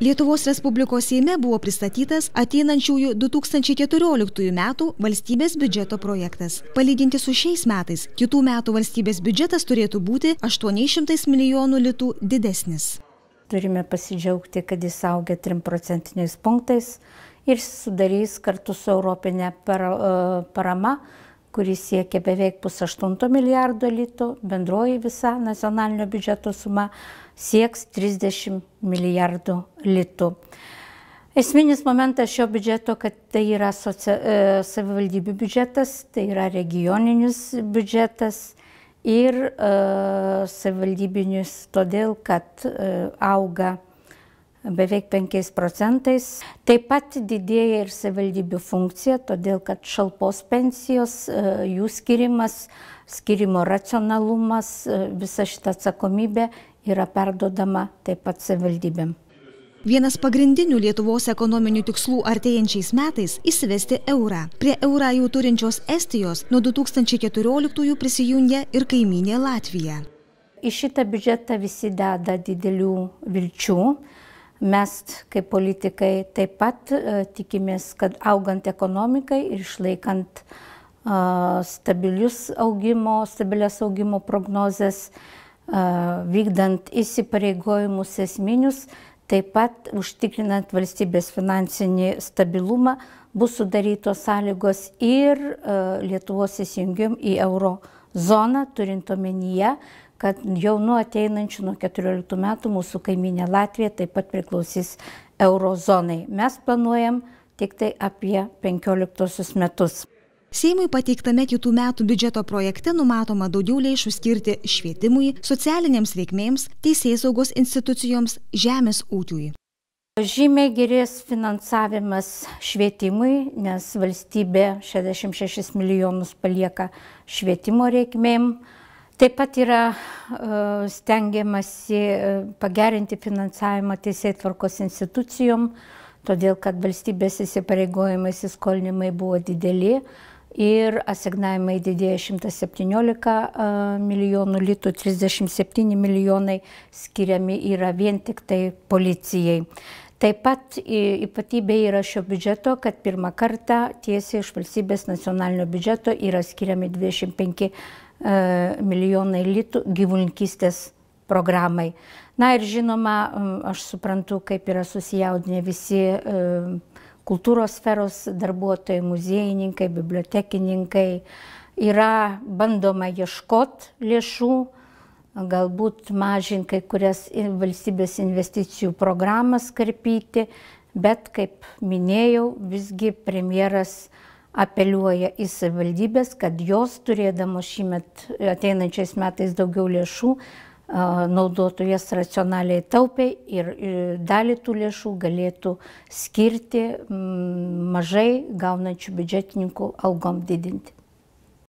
Lietuvos Respublikos Seime buvo pristatytas ateinančiųjų 2014 metų valstybės biudžeto projektas. Palyginti su šiais metais, kitų metų valstybės biudžetas turėtų būti 800 milijonų litų didesnis. Turime pasidžiaugti, kad jis augia 3 procentiniais punktais ir sudarys kartu su Europinė e, parama kuris siekia beveik pusaštunto milijardo litų, bendroji visa nacionalinio biudžeto suma sieks 30 milijardų litų. Esminis momentas šio biudžeto, kad tai yra socia, e, savivaldybių biudžetas, tai yra regioninis biudžetas ir e, savivaldybinis todėl, kad e, auga e, beveik 5 procentais. Taip pat didėja ir savivaldybių funkcija, todėl kad šalpos pensijos, e, jų skirimas, skirimo racionalumas, e, visa šita atsakomybė yra perdodama taip pat savivaldybėm. Vienas pagrindinių Lietuvos ekonominių tikslų artėjančiais metais - įsivesti eurą. Prie eurą jau turinčios Estijos nuo 2014 prisijungia ir kaiminė Latvija. Į šitą biudžetą visi deda didelių vilčių. Mes kaip politikai taip pat e, tikimės, kad augant ekonomikai ir išlaikant e, stabilius augimo, stabilias augimo prognozes, e, vykdant įsipareigojimus esminius, taip pat užtikrinant valstybės finansinį stabilumą, bus sudarytos sąlygos ir Lietuvos įsijungim į euro zoną, turint omenyje, kad jau nuo ateinančių nuo 14 metų mūsų kaiminė Latvija taip pat priklausys eurozonai. Mes planuojam tik tai apie 15 metus. Seimui pateiktame kitų metų biudžeto projekte numatoma daugiau lėšų skirti švietimui, socialinėms reikmėms, teisėjai saugos institucijoms, žemės ūkiui. Žymiai gerės finansavimas švietimui, nes valstybė 66 milijonus palieka švietimo reikmėm. Taip pat yra e, stengiamasi e, pagerinti finansavimą teisėtvarkos institucijom, todėl kad valstybės įsipareigojimai, įsiskolinimai buvo dideli ir asignavimai didėjo 117 e, milijonų litų, 37 milijonai skiriami yra vien tik tai policijai. Taip pat ypatybė yra šio biudžeto, kad pirmą kartą tiesiai iš valstybės nacionalinio biudžeto yra skiriami 25 milijonai E, milijonai litų gyvulinkystės programai. Na ir žinoma, aš suprantu, kaip yra susijaudinę visi e, kultūros sferos darbuotojai, muziejininkai, bibliotekininkai. Yra bandoma ieškoti lėšų, galbūt mažinti kai kurias valstybės investicijų programas karpyti, bet kaip minėjau, visgi premjeras uh, apeliuoja į savivaldybės, kad jos turėdamos šimet ateinančiais metais daugiau lėšų naudotų jas racionaliai taupiai ir dalį tų lėšų galėtų skirti mažai gaunančių biudžetininkų algom didinti.